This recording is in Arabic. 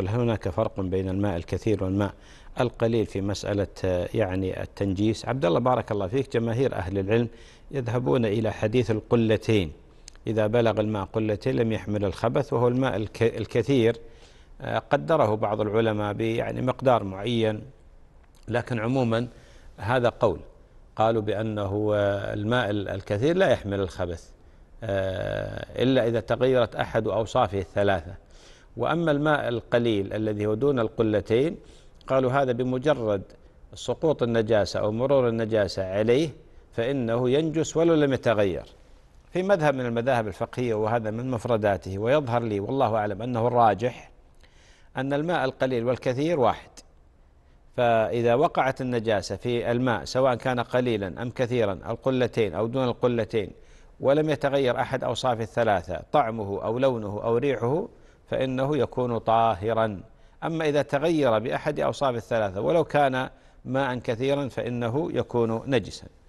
يقول هل هناك فرق بين الماء الكثير والماء القليل في مسألة آه، يعني التنجيس عبد الله بارك الله فيك جماهير أهل العلم يذهبون إلى حديث القلتين إذا بلغ الماء قلتين لم يحمل الخبث وهو الماء الكثير آه، قدره بعض العلماء يعني مقدار معين لكن عموما هذا قول قالوا بأنه آه، الماء الكثير لا يحمل الخبث إلا إذا تغيرت أحد أوصافه الثلاثة وأما الماء القليل الذي هو دون القلتين قالوا هذا بمجرد سقوط النجاسة أو مرور النجاسة عليه فإنه ينجس ولو لم يتغير في مذهب من المذاهب الفقهية وهذا من مفرداته ويظهر لي والله أعلم أنه الراجح أن الماء القليل والكثير واحد فإذا وقعت النجاسة في الماء سواء كان قليلا أم كثيرا القلتين أو دون القلتين ولم يتغير أحد أوصاف الثلاثة طعمه أو لونه أو ريحه فإنه يكون طاهرا أما إذا تغير بأحد أوصاف الثلاثة ولو كان ماء كثيرا فإنه يكون نجسا